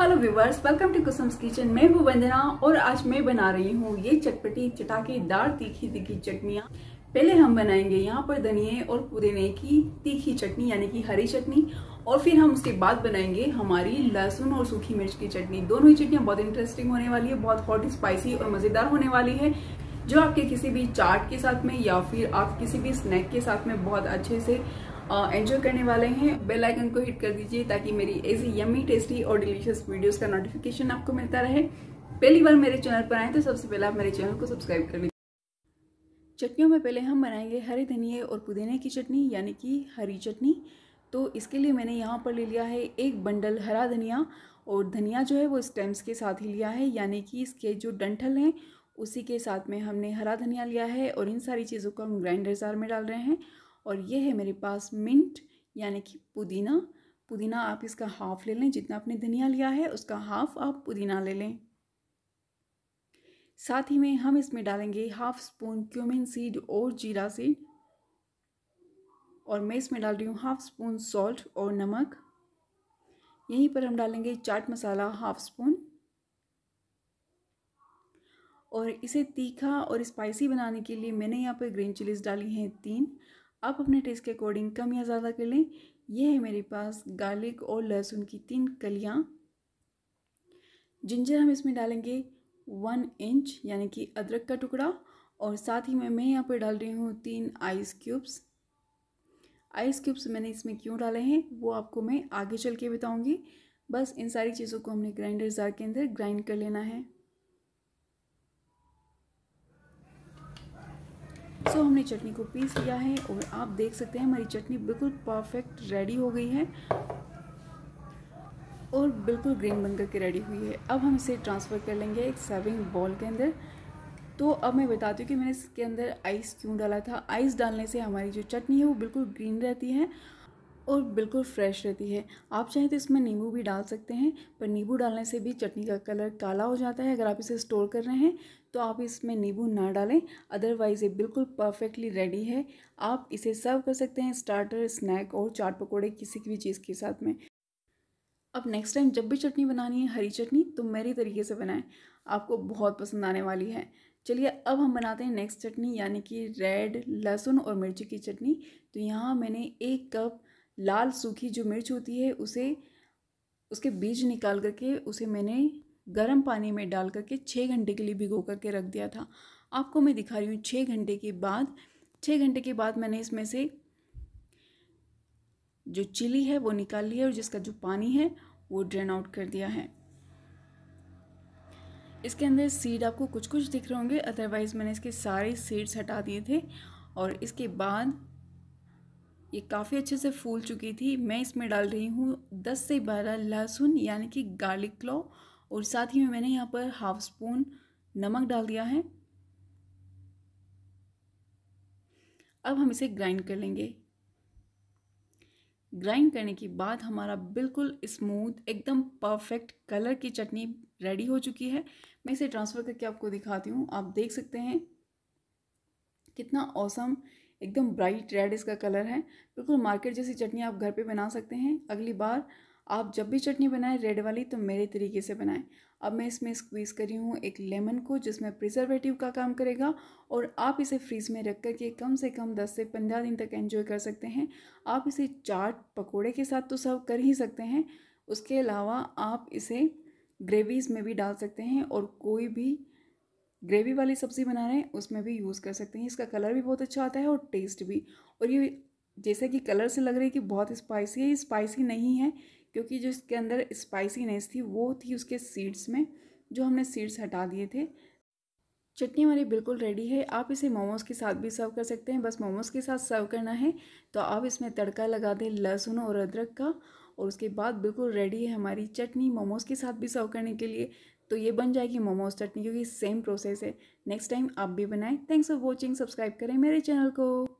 hello viewers welcome to Kusum's kitchen मैं हूँ वंदना और आज मैं बना रही हूँ ये चटपटी चटाकेदार तीखी तीखी चटनियाँ पहले हम बनाएंगे यहाँ पर धनिए और पुदीने की तीखी चटनी यानी कि हरी चटनी और फिर हम उसके बाद बनाएंगे हमारी लहसुन और सूखी मिर्च की चटनी दोनों ही चटनियाँ बहुत इंटरेस्टिंग होने वाली है बहुत हॉट स्पाइसी और मज़ेदार होने वाली है जो आपके किसी भी चाट के साथ में या फिर आप किसी भी स्नैक के साथ में बहुत अच्छे से एंजॉय करने वाले हैं बेल आइकन को हिट कर दीजिए ताकि मेरी ऐसी यमी टेस्टी और डिलीशियस वीडियोस का नोटिफिकेशन आपको मिलता रहे पहली बार मेरे चैनल पर आए तो सबसे पहले आप मेरे चैनल को सब्सक्राइब कर लीजिए चटनियों में पहले हम बनाएंगे हरे धनिए और पुदीने की चटनी यानी कि हरी चटनी तो इसके लिए मैंने यहाँ पर ले लिया है एक बंडल हरा धनिया और धनिया जो है वो स्टेम्स के साथ ही लिया है यानी कि इसके जो डंठल हैं उसी के साथ में हमने हरा धनिया लिया है और इन सारी चीज़ों को हम ग्राइंडर जार में डाल रहे हैं और ये है मेरे पास मिंट यानी कि पुदीना पुदीना आप इसका हाफ़ ले लें जितना आपने धनिया लिया है उसका हाफ़ आप पुदीना ले लें साथ ही में हम इसमें डालेंगे हाफ़ स्पून क्यूमिन सीड और जीरा सीड और मैं इसमें डाल रही हूँ हाफ़ स्पून सॉल्ट और नमक यहीं पर हम डालेंगे चाट मसाला हाफ़ स्पून और इसे तीखा और स्पाइसी बनाने के लिए मैंने यहाँ पर ग्रीन चिलीज़ डाली हैं तीन आप अपने टेस्ट के अकॉर्डिंग कम या ज़्यादा कर लें यह है मेरे पास गार्लिक और लहसुन की तीन कलियाँ जिंजर हम इसमें डालेंगे वन इंच यानी कि अदरक का टुकड़ा और साथ ही में मैं यहाँ पर डाल रही हूँ तीन आइस क्यूब्स आइस क्यूब्स मैंने इसमें क्यों डाले हैं वो आपको मैं आगे चल के बताऊँगी बस इन सारी चीज़ों को हमने ग्राइंडर जार के अंदर ग्राइंड कर लेना है सो हमने चटनी को पीस लिया है और आप देख सकते हैं हमारी चटनी बिल्कुल परफेक्ट रेडी हो गई है और बिल्कुल ग्रीन बन करके रेडी हुई है अब हम इसे ट्रांसफ़र कर लेंगे एक सर्विंग बॉल के अंदर तो अब मैं बताती हूँ कि मैंने इसके अंदर आइस क्यों डाला था आइस डालने से हमारी जो चटनी है वो बिल्कुल ग्रीन रहती है और बिल्कुल फ्रेश रहती है आप चाहें तो इसमें नींबू भी डाल सकते हैं पर नींबू डालने से भी चटनी का कलर काला हो जाता है अगर आप इसे स्टोर कर रहे हैं तो आप इसमें नींबू ना डालें अदरवाइज़ ये बिल्कुल परफेक्टली रेडी है आप इसे सर्व कर सकते हैं स्टार्टर स्नैक और चाट पकौड़े किसी भी चीज़ के साथ में अब नेक्स्ट टाइम जब भी चटनी बनानी है हरी चटनी तो मेरे तरीके से बनाएं आपको बहुत पसंद आने वाली है चलिए अब हम बनाते हैं नेक्स्ट चटनी यानी कि रेड लहसुन और मिर्ची की चटनी तो यहाँ मैंने एक कप लाल सूखी जो मिर्च होती है उसे उसके बीज निकाल करके उसे मैंने गर्म पानी में डाल करके छः घंटे के लिए भिगो करके रख दिया था आपको मैं दिखा रही हूँ छः घंटे के बाद छः घंटे के बाद मैंने इसमें से जो चिली है वो निकाल लिया और जिसका जो पानी है वो ड्रेन आउट कर दिया है इसके अंदर सीड आपको कुछ कुछ दिख रहे होंगे अदरवाइज़ मैंने इसके सारे सीड्स हटा दिए थे और इसके बाद ये काफ़ी अच्छे से फूल चुकी थी मैं इसमें डाल रही हूँ दस से बारह लहसुन यानी कि गार्लिक क्लॉ और साथ ही में मैंने यहाँ पर हाफ स्पून नमक डाल दिया है अब हम इसे ग्राइंड कर लेंगे ग्राइंड करने के बाद हमारा बिल्कुल स्मूथ एकदम परफेक्ट कलर की चटनी रेडी हो चुकी है मैं इसे ट्रांसफ़र करके आपको दिखाती हूँ आप देख सकते हैं कितना औसम awesome एकदम ब्राइट रेड इसका कलर है बिल्कुल मार्केट जैसी चटनी आप घर पे बना सकते हैं अगली बार आप जब भी चटनी बनाएं रेड वाली तो मेरे तरीके से बनाएं अब मैं इसमें स्क्वीज़ करी हूँ एक लेमन को जिसमें प्रिजर्वेटिव का काम करेगा और आप इसे फ्रीज़ में रख कर के कम से कम 10 से 15 दिन तक एंजॉय कर सकते हैं आप इसे चाट पकोड़े के साथ तो सर्व कर ही सकते हैं उसके अलावा आप इसे ग्रेवीज़ में भी डाल सकते हैं और कोई भी ग्रेवी वाली सब्ज़ी बना रहे हैं उसमें भी यूज़ कर सकते हैं इसका कलर भी बहुत अच्छा आता है और टेस्ट भी और ये जैसे कि कलर से लग रही है कि बहुत स्पाइसी है ये स्पाइसी नहीं है क्योंकि जो इसके अंदर स्पाइसीनेस थी वो थी उसके सीड्स में जो हमने सीड्स हटा दिए थे चटनी हमारी बिल्कुल रेडी है आप इसे मोमोज़ के साथ भी सर्व कर सकते हैं बस मोमोज़ के साथ सर्व करना है तो आप इसमें तड़का लगा दें लहसुन और अदरक का और उसके बाद बिल्कुल रेडी है हमारी चटनी मोमोज़ के साथ भी सर्व करने के लिए तो ये बन जाएगी मोमोज चटनी क्योंकि सेम प्रोसेस है नेक्स्ट टाइम आप भी बनाएं थैंक्स फॉर वॉचिंग सब्सक्राइब करें मेरे चैनल को